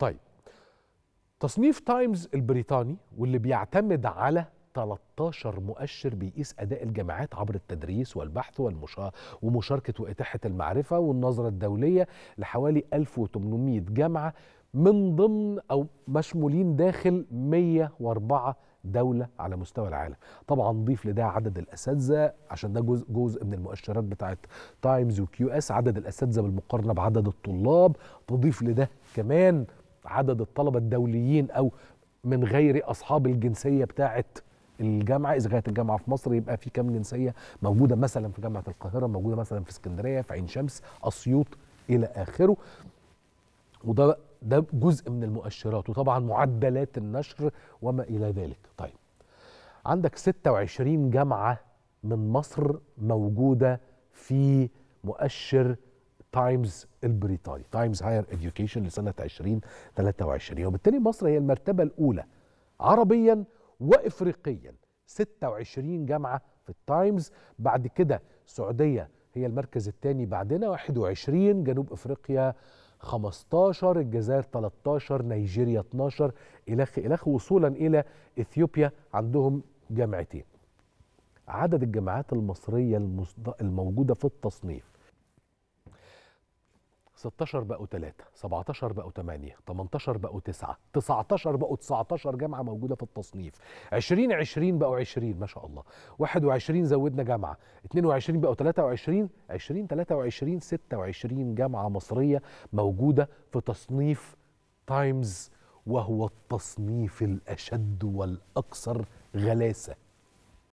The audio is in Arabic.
طيب تصنيف تايمز البريطاني واللي بيعتمد على 13 مؤشر بيقيس أداء الجامعات عبر التدريس والبحث والمشا... ومشاركة وإتاحة المعرفة والنظرة الدولية لحوالي 1800 جامعة من ضمن أو مشمولين داخل 104 دولة على مستوى العالم طبعا نضيف لده عدد الأساتذة عشان ده جزء, جزء من المؤشرات بتاعت تايمز وكيو اس عدد الأساتذة بالمقارنة بعدد الطلاب تضيف لده كمان عدد الطلبه الدوليين او من غير اصحاب الجنسيه بتاعه الجامعه اذا كانت الجامعه في مصر يبقى في كام جنسيه موجوده مثلا في جامعه القاهره موجوده مثلا في اسكندريه في عين شمس اسيوط الى اخره وده ده جزء من المؤشرات وطبعا معدلات النشر وما الى ذلك طيب عندك 26 جامعه من مصر موجوده في مؤشر تايمز البريطاني تايمز هاير اديوكيشن لسنه 2023 وبالتالي مصر هي المرتبه الاولى عربيا وافريقيا 26 جامعه في التايمز بعد كده السعوديه هي المركز الثاني بعدنا 21 جنوب افريقيا 15 الجزائر 13 نيجيريا 12 إلخ إلخ وصولا إلى إثيوبيا عندهم جامعتين عدد الجامعات المصرية الموجودة في التصنيف 16 بقوا 3 17 بقوا 8 18 بقوا 9 19 بقوا 19 جامعه موجوده في التصنيف 20 20 بقوا 20 ما شاء الله 21 زودنا جامعه 22 بقوا 23 20 23 26 جامعه مصريه موجوده في تصنيف تايمز وهو التصنيف الاشد والاكثر غلاسه